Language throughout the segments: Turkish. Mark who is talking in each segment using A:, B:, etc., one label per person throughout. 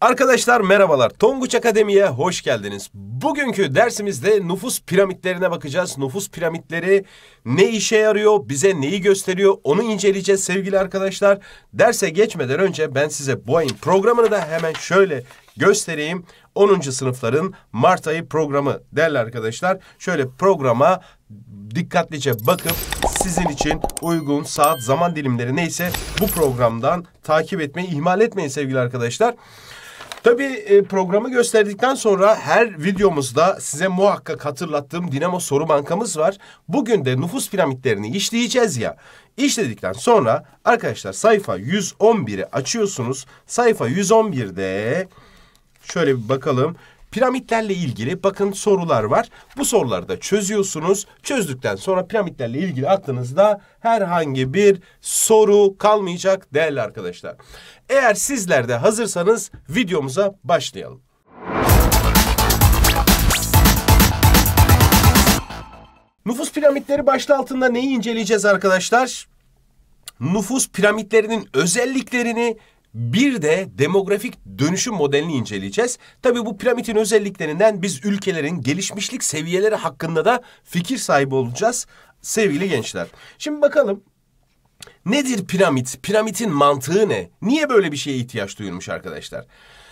A: Arkadaşlar merhabalar. Tonguç Akademi'ye hoş geldiniz. Bugünkü dersimizde nüfus piramitlerine bakacağız. Nüfus piramitleri ne işe yarıyor, bize neyi gösteriyor onu inceleyeceğiz sevgili arkadaşlar. Derse geçmeden önce ben size bu ayın programını da hemen şöyle göstereyim. 10. sınıfların Mart ayı programı değerli arkadaşlar. Şöyle programa dikkatlice bakıp sizin için uygun saat zaman dilimleri neyse bu programdan takip etmeyi ihmal etmeyin sevgili arkadaşlar. Tabii e, programı gösterdikten sonra her videomuzda size muhakkak hatırlattığım Dinamo Soru Bankamız var. Bugün de nüfus piramitlerini işleyeceğiz ya. İşledikten sonra arkadaşlar sayfa 111'i açıyorsunuz. Sayfa 111'de şöyle bir bakalım. Piramitlerle ilgili bakın sorular var. Bu soruları da çözüyorsunuz. Çözdükten sonra piramitlerle ilgili aklınızda herhangi bir soru kalmayacak değerli arkadaşlar. Eğer sizler de hazırsanız videomuza başlayalım. Nüfus piramitleri başlığı altında neyi inceleyeceğiz arkadaşlar? Nüfus piramitlerinin özelliklerini bir de demografik dönüşüm modelini inceleyeceğiz. Tabii bu piramidin özelliklerinden biz ülkelerin gelişmişlik seviyeleri hakkında da fikir sahibi olacağız sevgili gençler. Şimdi bakalım nedir piramit? Piramitin mantığı ne? Niye böyle bir şeye ihtiyaç duyulmuş arkadaşlar?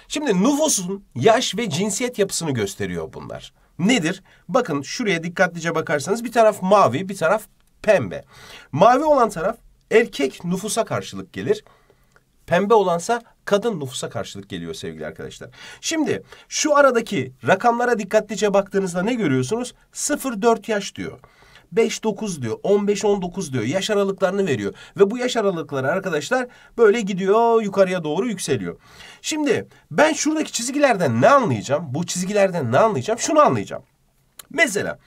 A: Şimdi nüfusun yaş ve cinsiyet yapısını gösteriyor bunlar. Nedir? Bakın şuraya dikkatlice bakarsanız bir taraf mavi, bir taraf pembe. Mavi olan taraf erkek nüfusa karşılık gelir. Pembe olansa kadın nüfusa karşılık geliyor sevgili arkadaşlar. Şimdi şu aradaki rakamlara dikkatlice baktığınızda ne görüyorsunuz? 0-4 yaş diyor. 5-9 diyor, 15-19 diyor. Yaş aralıklarını veriyor. Ve bu yaş aralıkları arkadaşlar böyle gidiyor yukarıya doğru yükseliyor. Şimdi ben şuradaki çizgilerden ne anlayacağım? Bu çizgilerden ne anlayacağım? Şunu anlayacağım. Mesela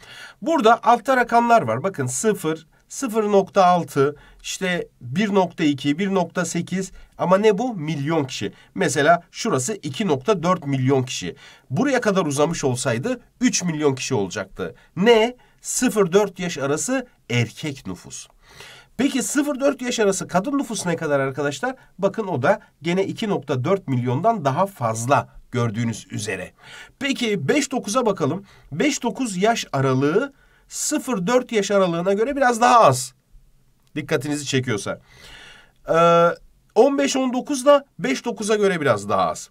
A: burada altta rakamlar var. Bakın 0, 0.6 işte 1.2, 1.8 ama ne bu? Milyon kişi. Mesela şurası 2.4 milyon kişi. Buraya kadar uzamış olsaydı 3 milyon kişi olacaktı. Ne? 0-4 yaş arası erkek nüfus. Peki 0-4 yaş arası kadın nüfus ne kadar arkadaşlar? Bakın o da gene 2.4 milyondan daha fazla gördüğünüz üzere. Peki 5-9'a bakalım. 5-9 yaş aralığı 0-4 yaş aralığına göre biraz daha az. Dikkatinizi çekiyorsa. Ee, 15-19 da 5-9'a göre biraz daha az.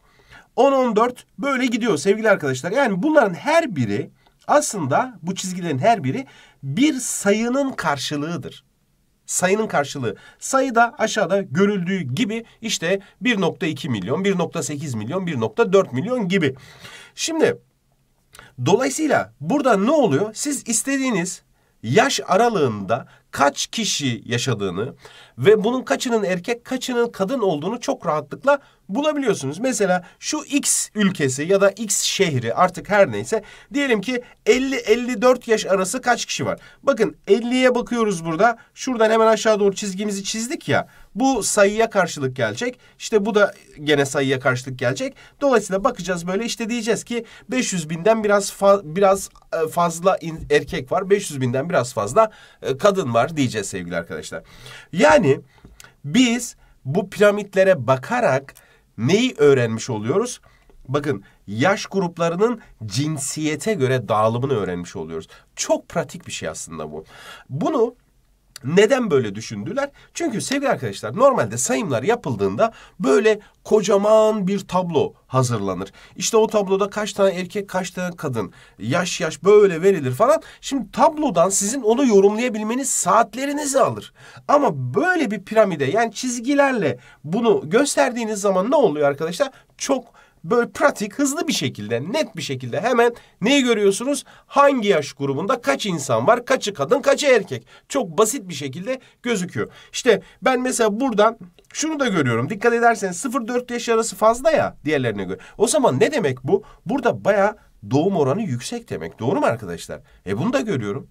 A: 10-14 böyle gidiyor sevgili arkadaşlar. Yani bunların her biri aslında bu çizgilerin her biri bir sayının karşılığıdır. Sayının karşılığı. sayı da aşağıda görüldüğü gibi işte 1.2 milyon, 1.8 milyon, 1.4 milyon gibi. Şimdi Dolayısıyla burada ne oluyor? Siz istediğiniz yaş aralığında kaç kişi yaşadığını ve bunun kaçının erkek kaçının kadın olduğunu çok rahatlıkla bulabiliyorsunuz. Mesela şu X ülkesi ya da X şehri artık her neyse diyelim ki 50-54 yaş arası kaç kişi var? Bakın 50'ye bakıyoruz burada. Şuradan hemen aşağı doğru çizgimizi çizdik ya. Bu sayıya karşılık gelecek. İşte bu da gene sayıya karşılık gelecek. Dolayısıyla bakacağız böyle işte diyeceğiz ki 500 binden biraz fa biraz e, fazla erkek var. 500 binden biraz fazla e, kadın var var diyeceğiz sevgili arkadaşlar. Yani biz bu piramitlere bakarak neyi öğrenmiş oluyoruz? Bakın yaş gruplarının cinsiyete göre dağılımını öğrenmiş oluyoruz. Çok pratik bir şey aslında bu. Bunu neden böyle düşündüler? Çünkü sevgili arkadaşlar normalde sayımlar yapıldığında böyle kocaman bir tablo hazırlanır. İşte o tabloda kaç tane erkek kaç tane kadın yaş yaş böyle verilir falan. Şimdi tablodan sizin onu yorumlayabilmeniz saatlerinizi alır. Ama böyle bir piramide yani çizgilerle bunu gösterdiğiniz zaman ne oluyor arkadaşlar? Çok böyle pratik, hızlı bir şekilde, net bir şekilde hemen neyi görüyorsunuz? Hangi yaş grubunda kaç insan var, kaçı kadın, kaçı erkek? Çok basit bir şekilde gözüküyor. İşte ben mesela buradan şunu da görüyorum. Dikkat ederseniz 0-4 yaş arası fazla ya diğerlerine göre. O zaman ne demek bu? Burada bayağı doğum oranı yüksek demek. Doğru mu arkadaşlar? E bunu da görüyorum.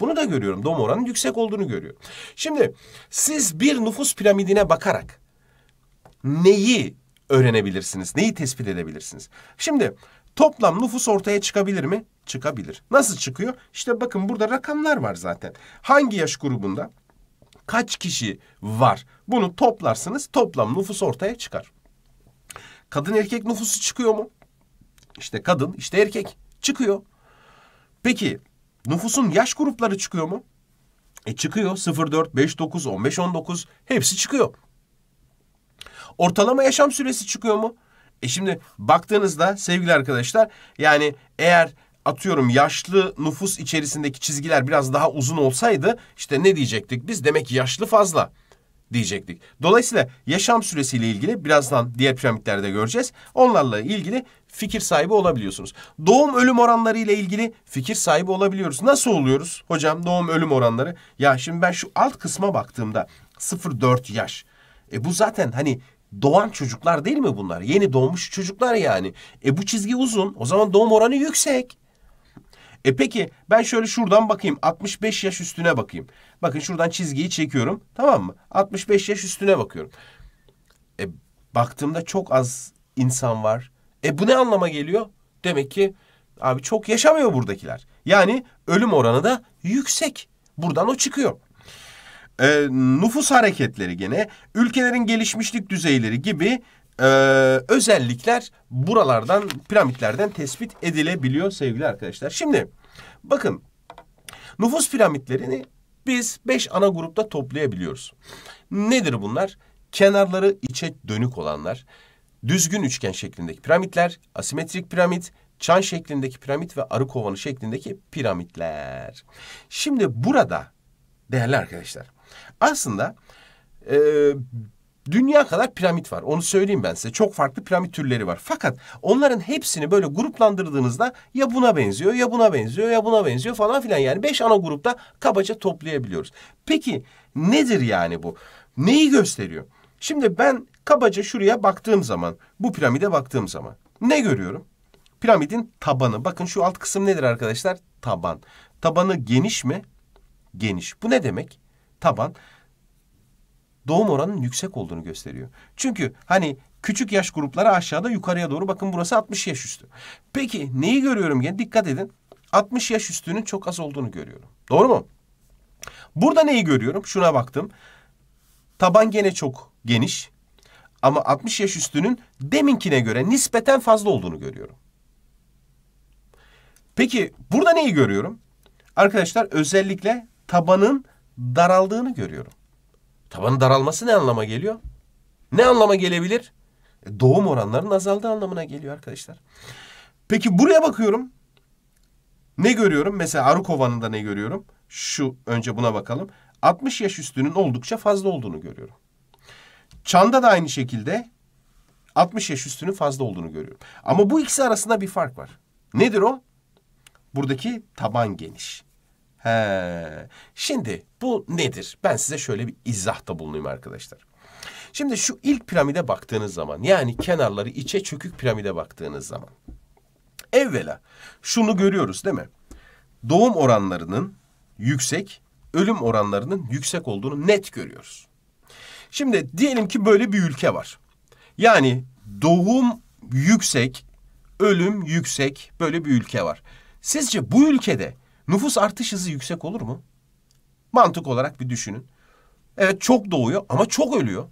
A: Bunu da görüyorum. Doğum oranının yüksek olduğunu görüyorum. Şimdi siz bir nüfus piramidine bakarak neyi öğrenebilirsiniz? Neyi tespit edebilirsiniz? Şimdi toplam nüfus ortaya çıkabilir mi? Çıkabilir. Nasıl çıkıyor? İşte bakın burada rakamlar var zaten. Hangi yaş grubunda kaç kişi var? Bunu toplarsınız toplam nüfus ortaya çıkar. Kadın erkek nüfusu çıkıyor mu? İşte kadın, işte erkek çıkıyor. Peki nüfusun yaş grupları çıkıyor mu? E çıkıyor 5-9, 15, 19 hepsi çıkıyor. Ortalama yaşam süresi çıkıyor mu? E şimdi baktığınızda sevgili arkadaşlar yani eğer atıyorum yaşlı nüfus içerisindeki çizgiler biraz daha uzun olsaydı işte ne diyecektik biz? Demek ki yaşlı fazla diyecektik. Dolayısıyla yaşam süresiyle ilgili birazdan diğer piramitlerde göreceğiz. Onlarla ilgili fikir sahibi olabiliyorsunuz. Doğum ölüm oranları ile ilgili fikir sahibi olabiliyoruz. Nasıl oluyoruz hocam doğum ölüm oranları? Ya şimdi ben şu alt kısma baktığımda 0-4 yaş. E bu zaten hani doğan çocuklar değil mi bunlar? Yeni doğmuş çocuklar yani. E bu çizgi uzun. O zaman doğum oranı yüksek. E peki ben şöyle şuradan bakayım. 65 yaş üstüne bakayım. Bakın şuradan çizgiyi çekiyorum. Tamam mı? 65 yaş üstüne bakıyorum. E baktığımda çok az insan var. E bu ne anlama geliyor? Demek ki abi çok yaşamıyor buradakiler. Yani ölüm oranı da yüksek. Buradan o çıkıyor e, nüfus hareketleri gene ülkelerin gelişmişlik düzeyleri gibi e, özellikler buralardan piramitlerden tespit edilebiliyor sevgili arkadaşlar. Şimdi bakın nüfus piramitlerini biz beş ana grupta toplayabiliyoruz. Nedir bunlar? Kenarları içe dönük olanlar, düzgün üçgen şeklindeki piramitler, asimetrik piramit, çan şeklindeki piramit ve arı kovanı şeklindeki piramitler. Şimdi burada değerli arkadaşlar aslında e, dünya kadar piramit var. Onu söyleyeyim ben size. Çok farklı piramit türleri var. Fakat onların hepsini böyle gruplandırdığınızda ya buna benziyor, ya buna benziyor, ya buna benziyor falan filan. Yani beş ana grupta kabaca toplayabiliyoruz. Peki nedir yani bu? Neyi gösteriyor? Şimdi ben kabaca şuraya baktığım zaman, bu piramide baktığım zaman ne görüyorum? Piramidin tabanı. Bakın şu alt kısım nedir arkadaşlar? Taban. Tabanı geniş mi? Geniş. Bu ne demek? taban doğum oranının yüksek olduğunu gösteriyor. Çünkü hani küçük yaş grupları aşağıda yukarıya doğru bakın burası 60 yaş üstü. Peki neyi görüyorum gene dikkat edin. 60 yaş üstünün çok az olduğunu görüyorum. Doğru mu? Burada neyi görüyorum? Şuna baktım. Taban gene çok geniş. Ama 60 yaş üstünün deminkine göre nispeten fazla olduğunu görüyorum. Peki burada neyi görüyorum? Arkadaşlar özellikle tabanın daraldığını görüyorum. Tabanın daralması ne anlama geliyor? Ne anlama gelebilir? E, doğum oranlarının azaldığı anlamına geliyor arkadaşlar. Peki buraya bakıyorum. Ne görüyorum? Mesela arı kovanında ne görüyorum? Şu önce buna bakalım. 60 yaş üstünün oldukça fazla olduğunu görüyorum. Çanda da aynı şekilde 60 yaş üstünün fazla olduğunu görüyorum. Ama bu ikisi arasında bir fark var. Nedir o? Buradaki taban geniş. He. Şimdi bu nedir? Ben size şöyle bir izahta bulunayım arkadaşlar. Şimdi şu ilk piramide baktığınız zaman yani kenarları içe çökük piramide baktığınız zaman evvela şunu görüyoruz değil mi? Doğum oranlarının yüksek, ölüm oranlarının yüksek olduğunu net görüyoruz. Şimdi diyelim ki böyle bir ülke var. Yani doğum yüksek, ölüm yüksek böyle bir ülke var. Sizce bu ülkede Nüfus artış hızı yüksek olur mu? Mantık olarak bir düşünün. Evet çok doğuyor ama çok ölüyor.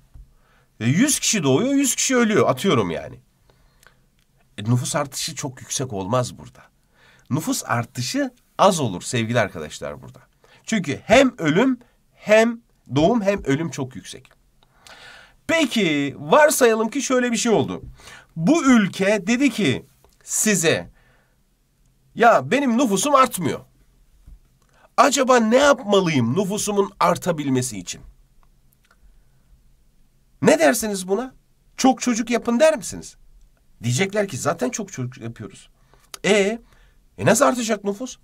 A: E, 100 kişi doğuyor 100 kişi ölüyor atıyorum yani. E, nüfus artışı çok yüksek olmaz burada. Nüfus artışı az olur sevgili arkadaşlar burada. Çünkü hem ölüm hem doğum hem ölüm çok yüksek. Peki varsayalım ki şöyle bir şey oldu. Bu ülke dedi ki size ya benim nüfusum artmıyor. Acaba ne yapmalıyım nüfusumun artabilmesi için? Ne dersiniz buna? Çok çocuk yapın der misiniz? Diyecekler ki zaten çok çocuk yapıyoruz. E, e nasıl artacak nüfus?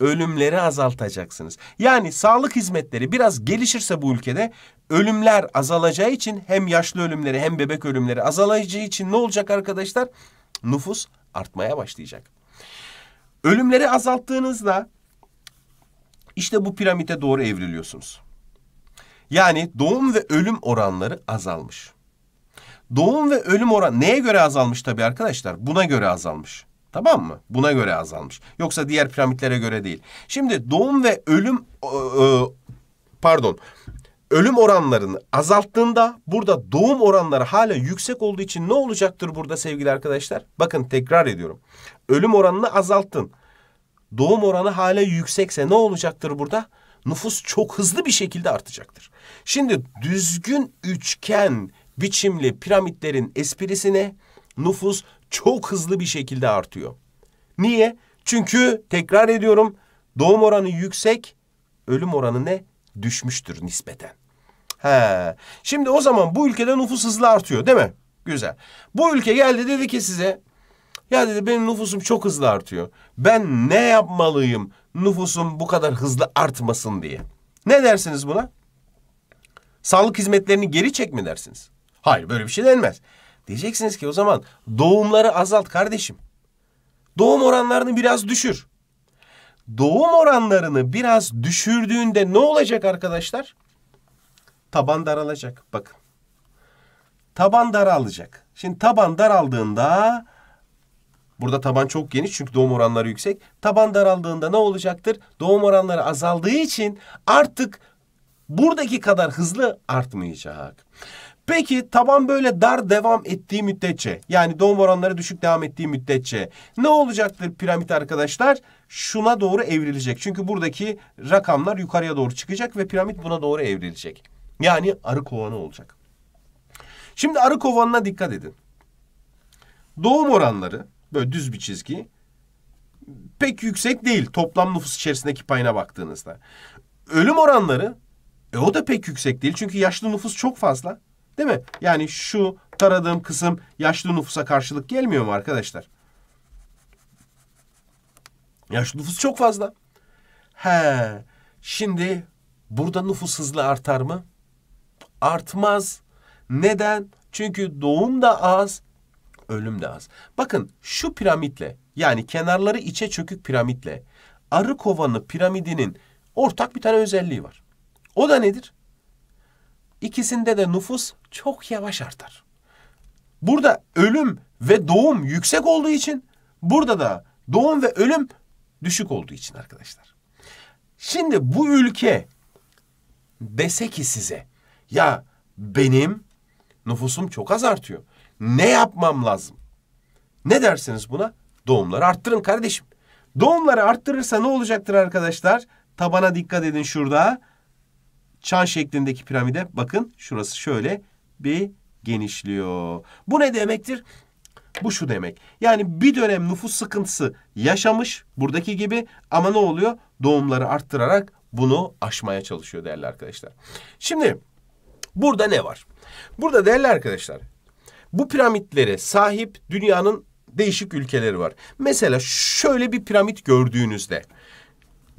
A: Ölümleri azaltacaksınız. Yani sağlık hizmetleri biraz gelişirse bu ülkede ölümler azalacağı için hem yaşlı ölümleri hem bebek ölümleri azalacağı için ne olacak arkadaşlar? Nüfus artmaya başlayacak. Ölümleri azalttığınızda işte bu piramide doğru evriliyorsunuz. Yani doğum ve ölüm oranları azalmış. Doğum ve ölüm oran neye göre azalmış tabii arkadaşlar? Buna göre azalmış. Tamam mı? Buna göre azalmış. Yoksa diğer piramitlere göre değil. Şimdi doğum ve ölüm pardon. Ölüm oranlarını azalttığında burada doğum oranları hala yüksek olduğu için ne olacaktır burada sevgili arkadaşlar? Bakın tekrar ediyorum. Ölüm oranını azalttın doğum oranı hala yüksekse ne olacaktır burada? Nüfus çok hızlı bir şekilde artacaktır. Şimdi düzgün üçgen biçimli piramitlerin esprisine nüfus çok hızlı bir şekilde artıyor. Niye? Çünkü tekrar ediyorum doğum oranı yüksek, ölüm oranı ne? Düşmüştür nispeten. He. Şimdi o zaman bu ülkede nüfus hızlı artıyor değil mi? Güzel. Bu ülke geldi dedi ki size ya dedi benim nüfusum çok hızlı artıyor. Ben ne yapmalıyım nüfusum bu kadar hızlı artmasın diye. Ne dersiniz buna? Sağlık hizmetlerini geri çek mi dersiniz? Hayır böyle bir şey denmez. Diyeceksiniz ki o zaman doğumları azalt kardeşim. Doğum oranlarını biraz düşür. Doğum oranlarını biraz düşürdüğünde ne olacak arkadaşlar? Taban daralacak. Bakın. Taban daralacak. Şimdi taban daraldığında Burada taban çok geniş çünkü doğum oranları yüksek. Taban daraldığında ne olacaktır? Doğum oranları azaldığı için artık buradaki kadar hızlı artmayacak. Peki taban böyle dar devam ettiği müddetçe yani doğum oranları düşük devam ettiği müddetçe ne olacaktır piramit arkadaşlar? Şuna doğru evrilecek. Çünkü buradaki rakamlar yukarıya doğru çıkacak ve piramit buna doğru evrilecek. Yani arı kovanı olacak. Şimdi arı kovanına dikkat edin. Doğum oranları Böyle düz bir çizgi. Pek yüksek değil toplam nüfus içerisindeki payına baktığınızda. Ölüm oranları e o da pek yüksek değil. Çünkü yaşlı nüfus çok fazla. Değil mi? Yani şu taradığım kısım yaşlı nüfusa karşılık gelmiyor mu arkadaşlar? Yaşlı nüfus çok fazla. He. Şimdi burada nüfus hızlı artar mı? Artmaz. Neden? Çünkü doğum da az, ölüm de az. Bakın şu piramitle yani kenarları içe çökük piramitle arı kovanı piramidinin ortak bir tane özelliği var. O da nedir? İkisinde de nüfus çok yavaş artar. Burada ölüm ve doğum yüksek olduğu için burada da doğum ve ölüm düşük olduğu için arkadaşlar. Şimdi bu ülke dese ki size ya benim nüfusum çok az artıyor. Ne yapmam lazım? Ne dersiniz buna? Doğumları arttırın kardeşim. Doğumları arttırırsa ne olacaktır arkadaşlar? Tabana dikkat edin şurada. Çan şeklindeki piramide bakın şurası şöyle bir genişliyor. Bu ne demektir? Bu şu demek. Yani bir dönem nüfus sıkıntısı yaşamış buradaki gibi ama ne oluyor? Doğumları arttırarak bunu aşmaya çalışıyor değerli arkadaşlar. Şimdi burada ne var? Burada değerli arkadaşlar bu piramitlere sahip dünyanın değişik ülkeleri var. Mesela şöyle bir piramit gördüğünüzde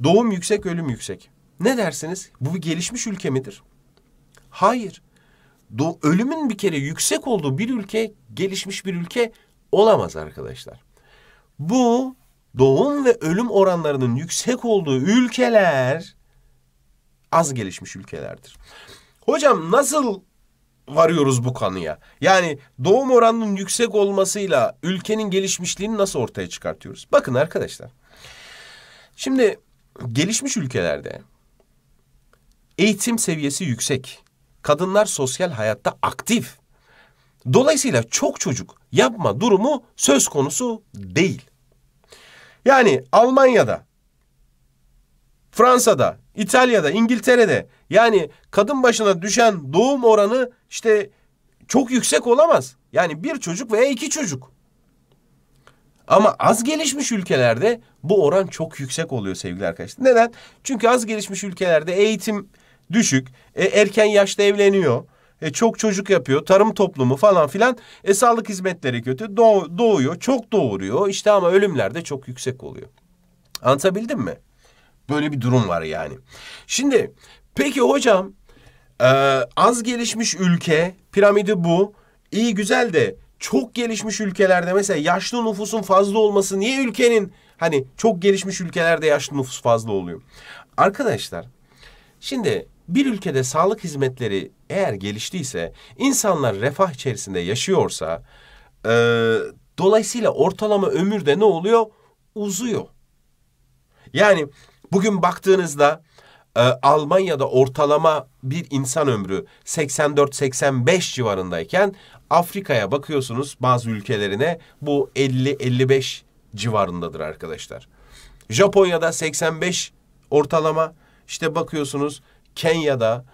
A: doğum yüksek, ölüm yüksek. Ne dersiniz? Bu bir gelişmiş ülke midir? Hayır. Do ölümün bir kere yüksek olduğu bir ülke gelişmiş bir ülke olamaz arkadaşlar. Bu doğum ve ölüm oranlarının yüksek olduğu ülkeler az gelişmiş ülkelerdir. Hocam nasıl varıyoruz bu kanıya. Yani doğum oranının yüksek olmasıyla ülkenin gelişmişliğini nasıl ortaya çıkartıyoruz? Bakın arkadaşlar. Şimdi gelişmiş ülkelerde eğitim seviyesi yüksek. Kadınlar sosyal hayatta aktif. Dolayısıyla çok çocuk yapma durumu söz konusu değil. Yani Almanya'da, Fransa'da, İtalya'da, İngiltere'de yani kadın başına düşen doğum oranı işte çok yüksek olamaz. Yani bir çocuk veya iki çocuk. Ama az gelişmiş ülkelerde bu oran çok yüksek oluyor sevgili arkadaşlar. Neden? Çünkü az gelişmiş ülkelerde eğitim düşük, e, erken yaşta evleniyor, e, çok çocuk yapıyor, tarım toplumu falan filan. E, sağlık hizmetleri kötü, doğ, doğuyor, çok doğuruyor. İşte ama ölümler de çok yüksek oluyor. Anlatabildim mi? Böyle bir durum var yani. Şimdi peki hocam ee, az gelişmiş ülke piramidi bu. İyi güzel de çok gelişmiş ülkelerde mesela yaşlı nüfusun fazla olması niye ülkenin hani çok gelişmiş ülkelerde yaşlı nüfus fazla oluyor? Arkadaşlar şimdi bir ülkede sağlık hizmetleri eğer geliştiyse insanlar refah içerisinde yaşıyorsa e, dolayısıyla ortalama ömür de ne oluyor? Uzuyor. Yani bugün baktığınızda e, Almanya'da ortalama bir insan ömrü 84-85 civarındayken Afrika'ya bakıyorsunuz bazı ülkelerine bu 50-55 civarındadır arkadaşlar. Japonya'da 85 ortalama işte bakıyorsunuz Kenya'da,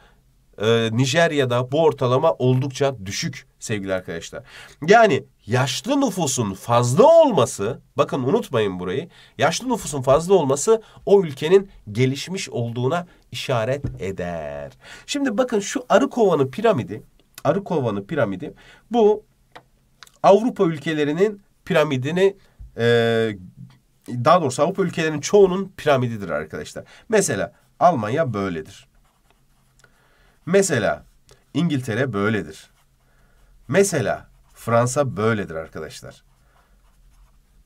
A: e, Nijerya'da bu ortalama oldukça düşük sevgili arkadaşlar. Yani yaşlı nüfusun fazla olması, bakın unutmayın burayı. Yaşlı nüfusun fazla olması o ülkenin gelişmiş olduğuna işaret eder. Şimdi bakın şu arı kovanı piramidi, arı kovanı piramidi bu Avrupa ülkelerinin piramidini e, daha doğrusu Avrupa ülkelerinin çoğunun piramididir arkadaşlar. Mesela Almanya böyledir. Mesela İngiltere böyledir. Mesela Fransa böyledir arkadaşlar.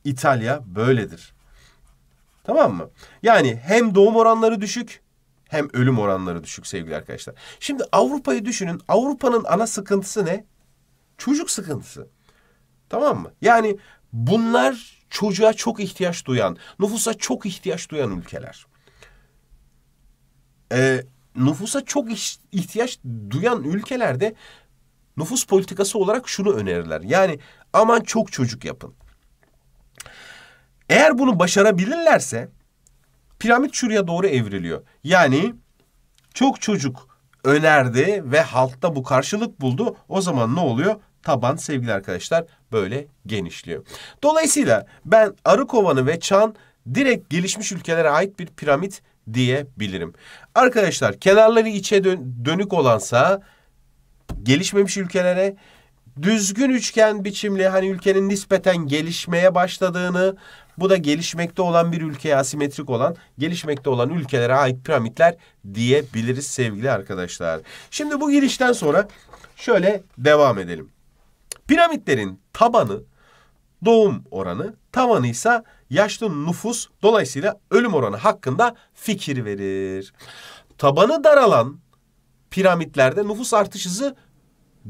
A: İtalya böyledir. Tamam mı? Yani hem doğum oranları düşük hem ölüm oranları düşük sevgili arkadaşlar. Şimdi Avrupa'yı düşünün. Avrupa'nın ana sıkıntısı ne? Çocuk sıkıntısı. Tamam mı? Yani bunlar çocuğa çok ihtiyaç duyan, nüfusa çok ihtiyaç duyan ülkeler. Ee, nüfusa çok ihtiyaç duyan ülkelerde nüfus politikası olarak şunu önerirler. Yani aman çok çocuk yapın. Eğer bunu başarabilirlerse piramit şuraya doğru evriliyor. Yani çok çocuk önerdi ve halkta bu karşılık buldu. O zaman ne oluyor? Taban sevgili arkadaşlar böyle genişliyor. Dolayısıyla ben arı kovanı ve çan direkt gelişmiş ülkelere ait bir piramit diyebilirim. Arkadaşlar kenarları içe dön dönük olansa gelişmemiş ülkelere düzgün üçgen biçimli hani ülkenin nispeten gelişmeye başladığını bu da gelişmekte olan bir ülkeye asimetrik olan gelişmekte olan ülkelere ait piramitler diyebiliriz sevgili arkadaşlar. Şimdi bu girişten sonra şöyle devam edelim. Piramitlerin tabanı doğum oranı, tavanı ise yaşlı nüfus dolayısıyla ölüm oranı hakkında fikir verir. Tabanı daralan piramitlerde nüfus artış hızı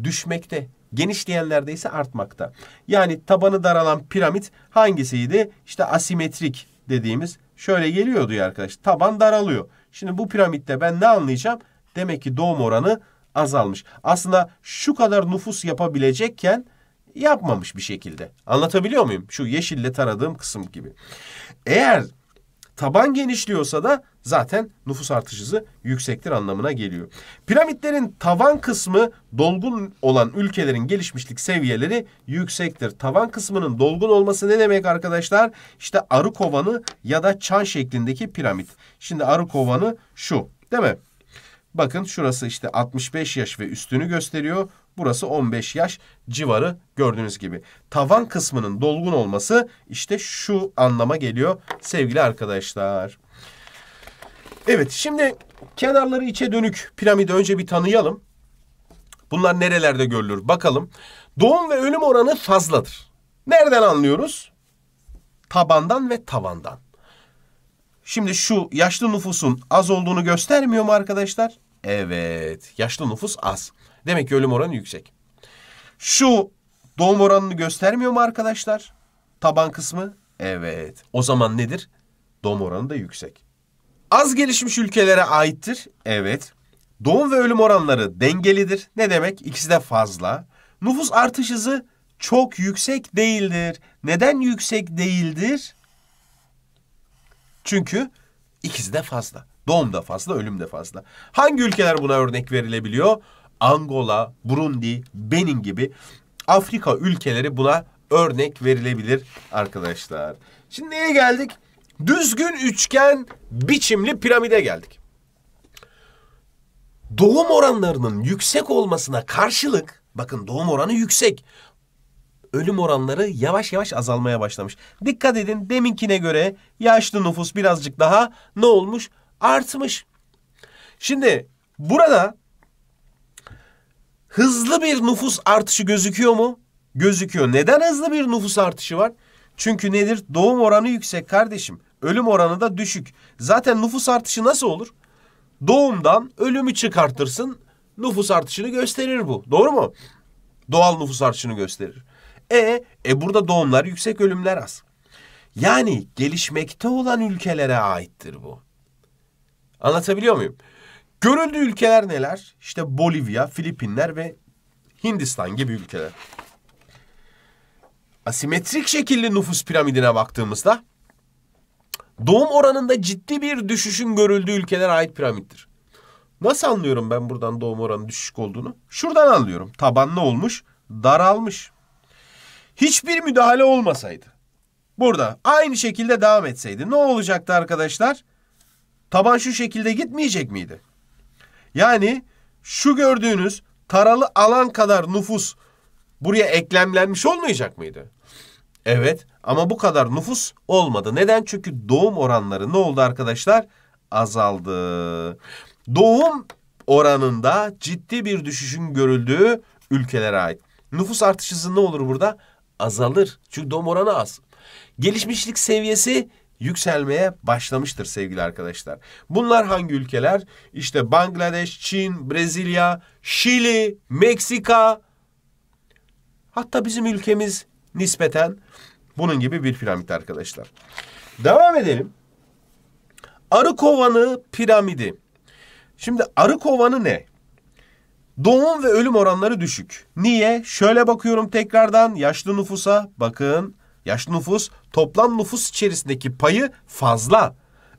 A: düşmekte. Genişleyenlerde ise artmakta. Yani tabanı daralan piramit hangisiydi? İşte asimetrik dediğimiz şöyle geliyordu ya arkadaş. Taban daralıyor. Şimdi bu piramitte ben ne anlayacağım? Demek ki doğum oranı azalmış. Aslında şu kadar nüfus yapabilecekken yapmamış bir şekilde. Anlatabiliyor muyum? Şu yeşille taradığım kısım gibi. Eğer taban genişliyorsa da zaten nüfus artış hızı yüksektir anlamına geliyor. Piramitlerin tavan kısmı dolgun olan ülkelerin gelişmişlik seviyeleri yüksektir. Tavan kısmının dolgun olması ne demek arkadaşlar? İşte arı kovanı ya da çan şeklindeki piramit. Şimdi arı kovanı şu değil mi? Bakın şurası işte 65 yaş ve üstünü gösteriyor. Burası 15 yaş civarı gördüğünüz gibi. Tavan kısmının dolgun olması işte şu anlama geliyor sevgili arkadaşlar. Evet şimdi kenarları içe dönük piramidi önce bir tanıyalım. Bunlar nerelerde görülür bakalım. Doğum ve ölüm oranı fazladır. Nereden anlıyoruz? Tabandan ve tavandan. Şimdi şu yaşlı nüfusun az olduğunu göstermiyor mu arkadaşlar? Evet. Yaşlı nüfus az. Demek ki ölüm oranı yüksek. Şu doğum oranını göstermiyor mu arkadaşlar? Taban kısmı? Evet. O zaman nedir? Doğum oranı da yüksek. Az gelişmiş ülkelere aittir. Evet. Doğum ve ölüm oranları dengelidir. Ne demek? İkisi de fazla. Nüfus artış hızı çok yüksek değildir. Neden yüksek değildir? Çünkü ikisi de fazla. Doğum da fazla, ölüm de fazla. Hangi ülkeler buna örnek verilebiliyor? Angola, Burundi, Benin gibi Afrika ülkeleri buna örnek verilebilir arkadaşlar. Şimdi neye geldik? düzgün üçgen biçimli piramide geldik. Doğum oranlarının yüksek olmasına karşılık bakın doğum oranı yüksek. Ölüm oranları yavaş yavaş azalmaya başlamış. Dikkat edin deminkine göre yaşlı nüfus birazcık daha ne olmuş? Artmış. Şimdi burada hızlı bir nüfus artışı gözüküyor mu? Gözüküyor. Neden hızlı bir nüfus artışı var? Çünkü nedir? Doğum oranı yüksek kardeşim. Ölüm oranı da düşük. Zaten nüfus artışı nasıl olur? Doğumdan ölümü çıkartırsın. Nüfus artışını gösterir bu. Doğru mu? Doğal nüfus artışını gösterir. E, e burada doğumlar yüksek, ölümler az. Yani gelişmekte olan ülkelere aittir bu. Anlatabiliyor muyum? Görüldü ülkeler neler? İşte Bolivya, Filipinler ve Hindistan gibi ülkeler. Asimetrik şekilli nüfus piramidine baktığımızda doğum oranında ciddi bir düşüşün görüldüğü ülkelere ait piramittir. Nasıl anlıyorum ben buradan doğum oranı düşük olduğunu? Şuradan anlıyorum. Taban ne olmuş? Daralmış. Hiçbir müdahale olmasaydı. Burada aynı şekilde devam etseydi ne olacaktı arkadaşlar? Taban şu şekilde gitmeyecek miydi? Yani şu gördüğünüz taralı alan kadar nüfus buraya eklemlenmiş olmayacak mıydı? Evet. Ama bu kadar nüfus olmadı. Neden? Çünkü doğum oranları ne oldu arkadaşlar? Azaldı. Doğum oranında ciddi bir düşüşün görüldüğü ülkelere ait. Nüfus artış hızı ne olur burada? Azalır. Çünkü doğum oranı az. Gelişmişlik seviyesi yükselmeye başlamıştır sevgili arkadaşlar. Bunlar hangi ülkeler? İşte Bangladeş, Çin, Brezilya, Şili, Meksika. Hatta bizim ülkemiz nispeten bunun gibi bir piramit arkadaşlar. Devam edelim. Arı kovanı piramidi. Şimdi arı kovanı ne? Doğum ve ölüm oranları düşük. Niye? Şöyle bakıyorum tekrardan yaşlı nüfusa. Bakın yaşlı nüfus toplam nüfus içerisindeki payı fazla.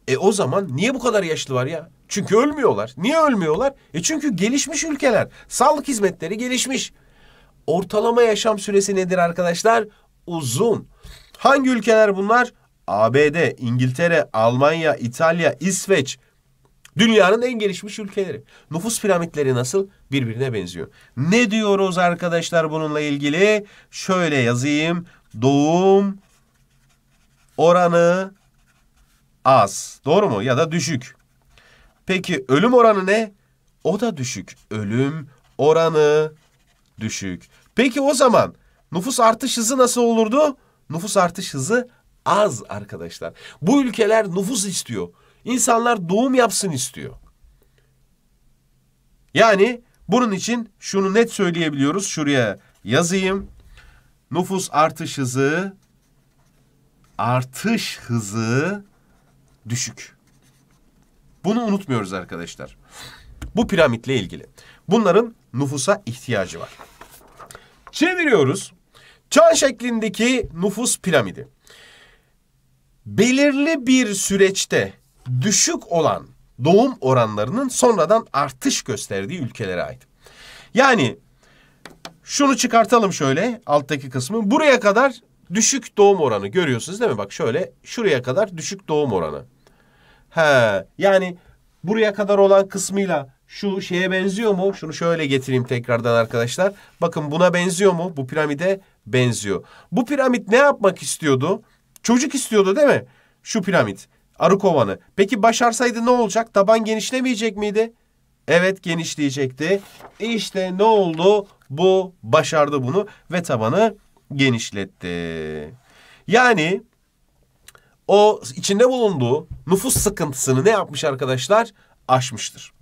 A: E o zaman niye bu kadar yaşlı var ya? Çünkü ölmüyorlar. Niye ölmüyorlar? E çünkü gelişmiş ülkeler. Sağlık hizmetleri gelişmiş. Ortalama yaşam süresi nedir arkadaşlar? Uzun. Hangi ülkeler bunlar? ABD, İngiltere, Almanya, İtalya, İsveç. Dünyanın en gelişmiş ülkeleri. Nüfus piramitleri nasıl? Birbirine benziyor. Ne diyoruz arkadaşlar bununla ilgili? Şöyle yazayım. Doğum oranı az. Doğru mu? Ya da düşük. Peki ölüm oranı ne? O da düşük. Ölüm oranı düşük. Peki o zaman nüfus artış hızı nasıl olurdu? nüfus artış hızı az arkadaşlar. Bu ülkeler nüfus istiyor. İnsanlar doğum yapsın istiyor. Yani bunun için şunu net söyleyebiliyoruz. Şuraya yazayım. Nüfus artış hızı artış hızı düşük. Bunu unutmuyoruz arkadaşlar. Bu piramitle ilgili. Bunların nüfusa ihtiyacı var. Çeviriyoruz. Çan şeklindeki nüfus piramidi. Belirli bir süreçte düşük olan doğum oranlarının sonradan artış gösterdiği ülkelere ait. Yani şunu çıkartalım şöyle alttaki kısmı. Buraya kadar düşük doğum oranı görüyorsunuz değil mi? Bak şöyle şuraya kadar düşük doğum oranı. He yani buraya kadar olan kısmıyla şu şeye benziyor mu? Şunu şöyle getireyim tekrardan arkadaşlar. Bakın buna benziyor mu? Bu piramide benziyor. Bu piramit ne yapmak istiyordu? Çocuk istiyordu değil mi? Şu piramit. Arı kovanı. Peki başarsaydı ne olacak? Taban genişlemeyecek miydi? Evet genişleyecekti. İşte ne oldu? Bu başardı bunu ve tabanı genişletti. Yani o içinde bulunduğu nüfus sıkıntısını ne yapmış arkadaşlar? Aşmıştır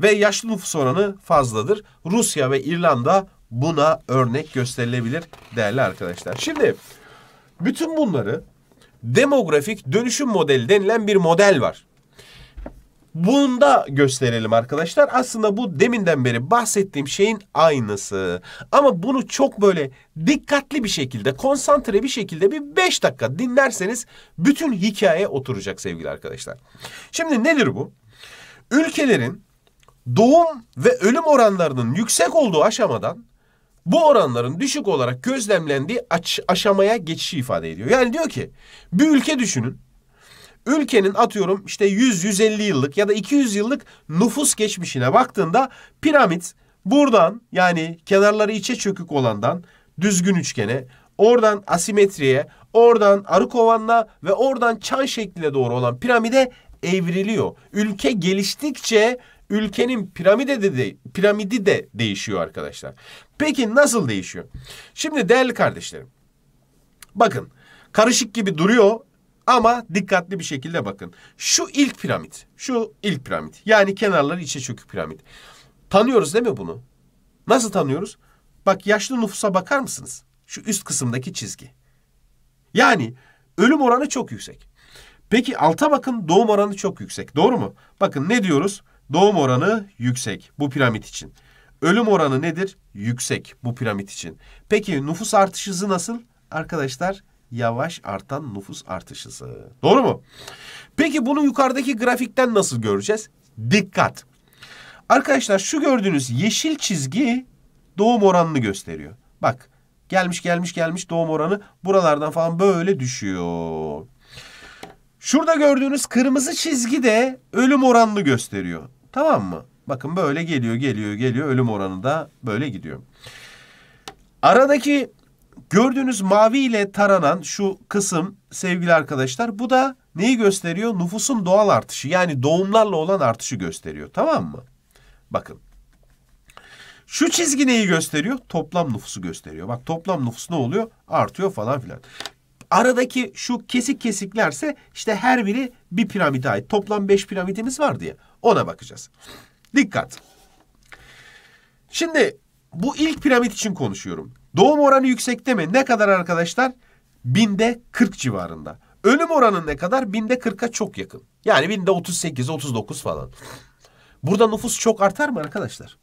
A: ve yaşlı nüfus oranı fazladır. Rusya ve İrlanda buna örnek gösterilebilir değerli arkadaşlar. Şimdi bütün bunları demografik dönüşüm modeli denilen bir model var. Bunda gösterelim arkadaşlar. Aslında bu deminden beri bahsettiğim şeyin aynısı. Ama bunu çok böyle dikkatli bir şekilde, konsantre bir şekilde bir 5 dakika dinlerseniz bütün hikaye oturacak sevgili arkadaşlar. Şimdi nedir bu? Ülkelerin doğum ve ölüm oranlarının yüksek olduğu aşamadan bu oranların düşük olarak gözlemlendiği aşamaya geçişi ifade ediyor. Yani diyor ki bir ülke düşünün. Ülkenin atıyorum işte 100-150 yıllık ya da 200 yıllık nüfus geçmişine baktığında piramit buradan yani kenarları içe çökük olandan düzgün üçgene, oradan asimetriye, oradan arı kovanla ve oradan çan şekline doğru olan piramide evriliyor. Ülke geliştikçe ülkenin piramide de, de piramidi de değişiyor arkadaşlar. Peki nasıl değişiyor? Şimdi değerli kardeşlerim. Bakın karışık gibi duruyor ama dikkatli bir şekilde bakın. Şu ilk piramit. Şu ilk piramit. Yani kenarları içe çökük piramit. Tanıyoruz değil mi bunu? Nasıl tanıyoruz? Bak yaşlı nüfusa bakar mısınız? Şu üst kısımdaki çizgi. Yani ölüm oranı çok yüksek. Peki alta bakın doğum oranı çok yüksek. Doğru mu? Bakın ne diyoruz? Doğum oranı yüksek bu piramit için. Ölüm oranı nedir? Yüksek bu piramit için. Peki nüfus artış hızı nasıl? Arkadaşlar yavaş artan nüfus artış hızı. Doğru mu? Peki bunu yukarıdaki grafikten nasıl göreceğiz? Dikkat. Arkadaşlar şu gördüğünüz yeşil çizgi doğum oranını gösteriyor. Bak gelmiş gelmiş gelmiş doğum oranı buralardan falan böyle düşüyor. Şurada gördüğünüz kırmızı çizgi de ölüm oranını gösteriyor. Tamam mı? Bakın böyle geliyor, geliyor, geliyor. Ölüm oranı da böyle gidiyor. Aradaki gördüğünüz mavi ile taranan şu kısım sevgili arkadaşlar bu da neyi gösteriyor? Nüfusun doğal artışı yani doğumlarla olan artışı gösteriyor. Tamam mı? Bakın. Şu çizgi neyi gösteriyor? Toplam nüfusu gösteriyor. Bak toplam nüfus ne oluyor? Artıyor falan filan. Aradaki şu kesik kesiklerse işte her biri bir piramide ait. Toplam beş piramidimiz var diye. Ona bakacağız. Dikkat. Şimdi bu ilk piramit için konuşuyorum. Doğum oranı yüksekte mi? Ne kadar arkadaşlar? Binde 40 civarında. Ölüm oranı ne kadar? Binde 40'a çok yakın. Yani binde 38, 39 falan. Burada nüfus çok artar mı arkadaşlar?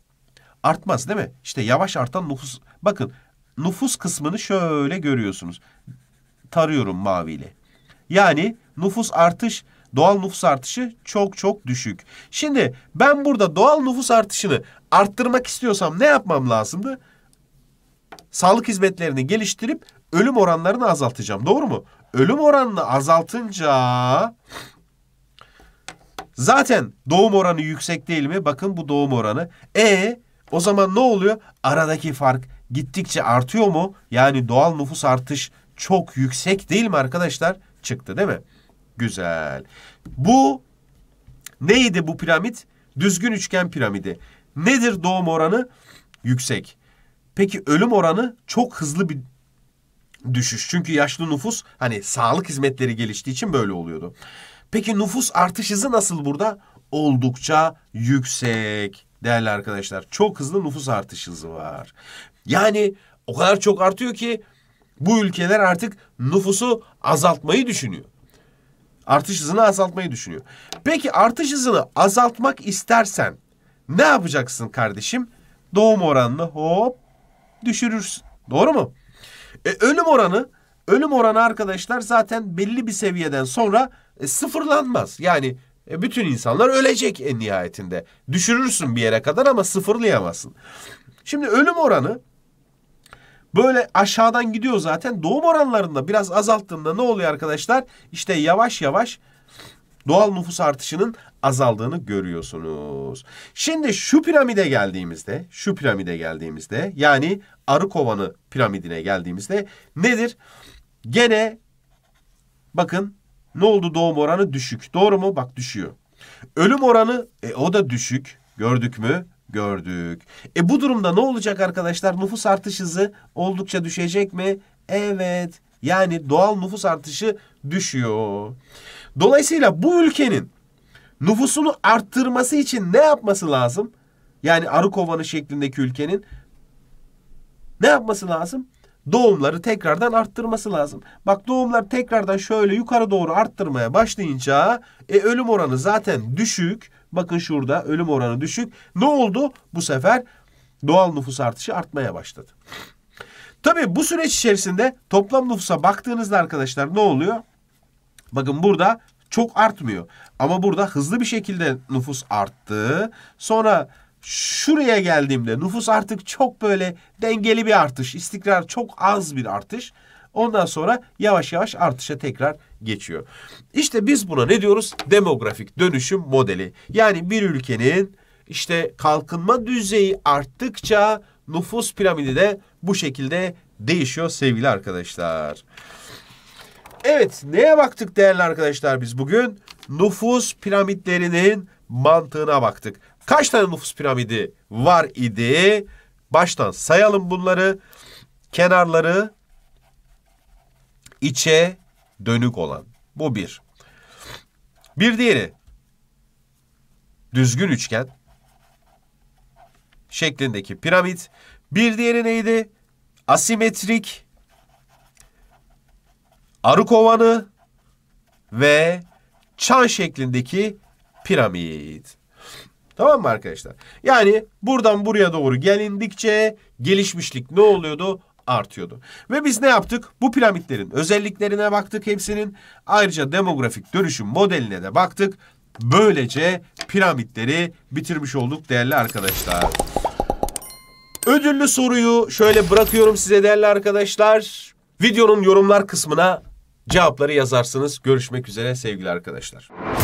A: Artmaz değil mi? İşte yavaş artan nüfus. Bakın nüfus kısmını şöyle görüyorsunuz tarıyorum maviyle. Yani nüfus artış doğal nüfus artışı çok çok düşük. Şimdi ben burada doğal nüfus artışını arttırmak istiyorsam ne yapmam lazımdı? Sağlık hizmetlerini geliştirip ölüm oranlarını azaltacağım. Doğru mu? Ölüm oranını azaltınca zaten doğum oranı yüksek değil mi? Bakın bu doğum oranı. E o zaman ne oluyor? Aradaki fark gittikçe artıyor mu? Yani doğal nüfus artış çok yüksek değil mi arkadaşlar? Çıktı değil mi? Güzel. Bu neydi bu piramit? Düzgün üçgen piramidi. Nedir doğum oranı? Yüksek. Peki ölüm oranı çok hızlı bir düşüş. Çünkü yaşlı nüfus hani sağlık hizmetleri geliştiği için böyle oluyordu. Peki nüfus artış hızı nasıl burada? Oldukça yüksek değerli arkadaşlar. Çok hızlı nüfus artış hızı var. Yani o kadar çok artıyor ki bu ülkeler artık nüfusu azaltmayı düşünüyor. Artış hızını azaltmayı düşünüyor. Peki artış hızını azaltmak istersen ne yapacaksın kardeşim? Doğum oranını hop düşürürsün. Doğru mu? E, ölüm oranı ölüm oranı arkadaşlar zaten belli bir seviyeden sonra e, sıfırlanmaz. Yani e, bütün insanlar ölecek en nihayetinde. Düşürürsün bir yere kadar ama sıfırlayamazsın. Şimdi ölüm oranı Böyle aşağıdan gidiyor zaten. Doğum oranlarında biraz azalttığında ne oluyor arkadaşlar? İşte yavaş yavaş doğal nüfus artışının azaldığını görüyorsunuz. Şimdi şu piramide geldiğimizde, şu piramide geldiğimizde yani arı kovanı piramidine geldiğimizde nedir? Gene bakın ne oldu doğum oranı düşük. Doğru mu? Bak düşüyor. Ölüm oranı e, o da düşük. Gördük mü? gördük. E bu durumda ne olacak arkadaşlar? Nüfus artış hızı oldukça düşecek mi? Evet. Yani doğal nüfus artışı düşüyor. Dolayısıyla bu ülkenin nüfusunu arttırması için ne yapması lazım? Yani arı kovanı şeklindeki ülkenin ne yapması lazım? Doğumları tekrardan arttırması lazım. Bak doğumlar tekrardan şöyle yukarı doğru arttırmaya başlayınca e, ölüm oranı zaten düşük. Bakın şurada ölüm oranı düşük. Ne oldu? Bu sefer doğal nüfus artışı artmaya başladı. Tabii bu süreç içerisinde toplam nüfusa baktığınızda arkadaşlar ne oluyor? Bakın burada çok artmıyor. Ama burada hızlı bir şekilde nüfus arttı. Sonra şuraya geldiğimde nüfus artık çok böyle dengeli bir artış. istikrar çok az bir artış. Ondan sonra yavaş yavaş artışa tekrar geçiyor. İşte biz buna ne diyoruz? Demografik dönüşüm modeli. Yani bir ülkenin işte kalkınma düzeyi arttıkça nüfus piramidi de bu şekilde değişiyor sevgili arkadaşlar. Evet neye baktık değerli arkadaşlar biz bugün? Nüfus piramitlerinin mantığına baktık. Kaç tane nüfus piramidi var idi? Baştan sayalım bunları. Kenarları içe dönük olan. Bu bir. Bir diğeri düzgün üçgen şeklindeki piramit. Bir diğeri neydi? Asimetrik arı kovanı ve çan şeklindeki piramit. Tamam mı arkadaşlar? Yani buradan buraya doğru gelindikçe gelişmişlik ne oluyordu? artıyordu. Ve biz ne yaptık? Bu piramitlerin özelliklerine baktık hepsinin. Ayrıca demografik dönüşüm modeline de baktık. Böylece piramitleri bitirmiş olduk değerli arkadaşlar. Ödüllü soruyu şöyle bırakıyorum size değerli arkadaşlar. Videonun yorumlar kısmına cevapları yazarsınız. Görüşmek üzere sevgili arkadaşlar.